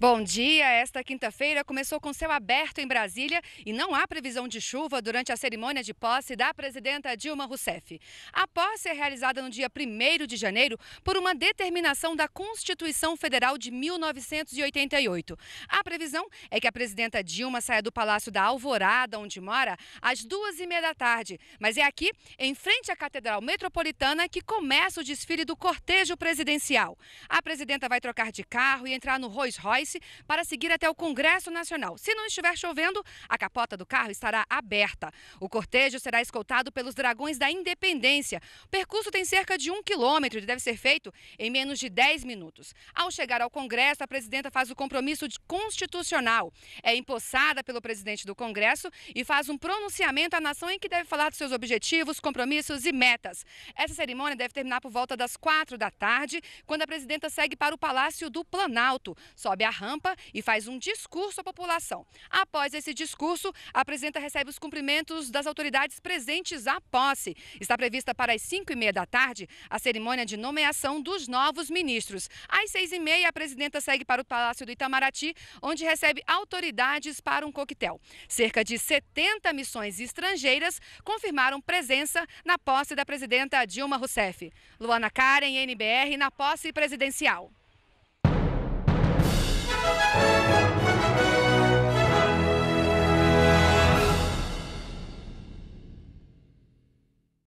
Bom dia. Esta quinta-feira começou com céu aberto em Brasília e não há previsão de chuva durante a cerimônia de posse da presidenta Dilma Rousseff. A posse é realizada no dia 1 de janeiro por uma determinação da Constituição Federal de 1988. A previsão é que a presidenta Dilma saia do Palácio da Alvorada, onde mora, às duas e meia da tarde. Mas é aqui, em frente à Catedral Metropolitana, que começa o desfile do cortejo presidencial. A presidenta vai trocar de carro e entrar no Rolls Royce Fluminense para seguir até o Congresso Nacional. Se não estiver chovendo, a capota do carro estará aberta. O cortejo será escoltado pelos Dragões da Independência. O percurso tem cerca de um quilômetro e deve ser feito em menos de 10 minutos. Ao chegar ao Congresso, a presidenta faz o compromisso constitucional. É empossada pelo presidente do Congresso e faz um pronunciamento à nação em que deve falar dos seus objetivos, compromissos e metas. Essa cerimônia deve terminar por volta das quatro da tarde, quando a presidenta segue para o Palácio do Planalto. Sobe a rampa e faz um discurso à população. Após esse discurso, a presidenta recebe os cumprimentos das autoridades presentes à posse. Está prevista para as 5 e meia da tarde a cerimônia de nomeação dos novos ministros. Às 6 e meia, a presidenta segue para o Palácio do Itamaraty, onde recebe autoridades para um coquetel. Cerca de 70 missões estrangeiras confirmaram presença na posse da presidenta Dilma Rousseff. Luana Karen, NBR, na posse presidencial.